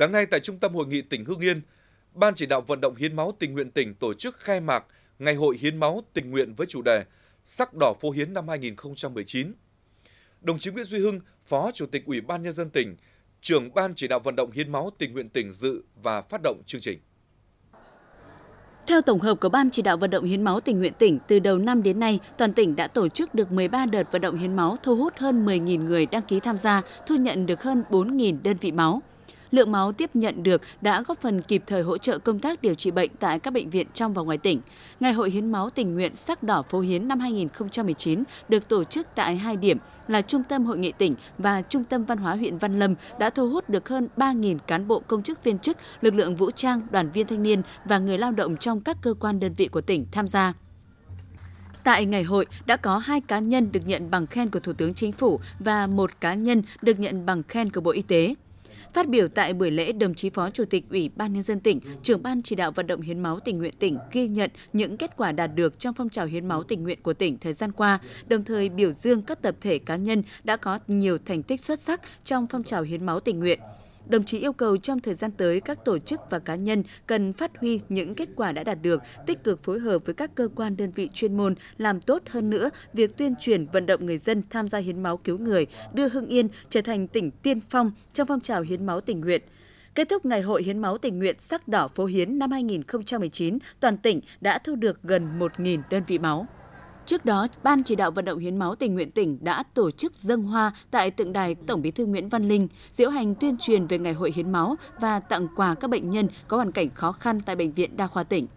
Sáng nay tại Trung tâm Hội nghị tỉnh Hưng Yên, Ban chỉ đạo vận động hiến máu tình nguyện tỉnh tổ chức khai mạc Ngày hội hiến máu tình nguyện với chủ đề Sắc đỏ phố hiến năm 2019. Đồng chí Nguyễn Duy Hưng, Phó Chủ tịch Ủy ban Nhân dân tỉnh, trưởng Ban chỉ đạo vận động hiến máu tình nguyện tỉnh dự và phát động chương trình. Theo tổng hợp của Ban chỉ đạo vận động hiến máu tình nguyện tỉnh, từ đầu năm đến nay, toàn tỉnh đã tổ chức được 13 đợt vận động hiến máu thu hút hơn 10.000 người đăng ký tham gia, thu nhận được hơn 4.000 đơn vị máu lượng máu tiếp nhận được đã góp phần kịp thời hỗ trợ công tác điều trị bệnh tại các bệnh viện trong và ngoài tỉnh. Ngày hội hiến máu tình nguyện sắc đỏ phố hiến năm 2019 được tổ chức tại hai điểm là Trung tâm Hội nghị tỉnh và Trung tâm Văn hóa huyện Văn Lâm đã thu hút được hơn 3.000 cán bộ công chức viên chức, lực lượng vũ trang, đoàn viên thanh niên và người lao động trong các cơ quan đơn vị của tỉnh tham gia. Tại ngày hội đã có hai cá nhân được nhận bằng khen của Thủ tướng Chính phủ và một cá nhân được nhận bằng khen của Bộ Y tế. Phát biểu tại buổi lễ, đồng chí Phó Chủ tịch Ủy ban Nhân dân tỉnh, trưởng ban chỉ đạo vận động hiến máu tình nguyện tỉnh ghi nhận những kết quả đạt được trong phong trào hiến máu tình nguyện của tỉnh thời gian qua, đồng thời biểu dương các tập thể cá nhân đã có nhiều thành tích xuất sắc trong phong trào hiến máu tình nguyện. Đồng chí yêu cầu trong thời gian tới, các tổ chức và cá nhân cần phát huy những kết quả đã đạt được, tích cực phối hợp với các cơ quan đơn vị chuyên môn, làm tốt hơn nữa việc tuyên truyền vận động người dân tham gia hiến máu cứu người, đưa Hưng Yên trở thành tỉnh tiên phong trong phong trào hiến máu tình nguyện. Kết thúc Ngày hội Hiến máu tình nguyện sắc đỏ phố Hiến năm 2019, toàn tỉnh đã thu được gần 1.000 đơn vị máu. Trước đó, Ban chỉ đạo vận động hiến máu tình nguyện tỉnh đã tổ chức dâng hoa tại tượng đài Tổng Bí thư Nguyễn Văn Linh, diễu hành tuyên truyền về ngày hội hiến máu và tặng quà các bệnh nhân có hoàn cảnh khó khăn tại bệnh viện đa khoa tỉnh.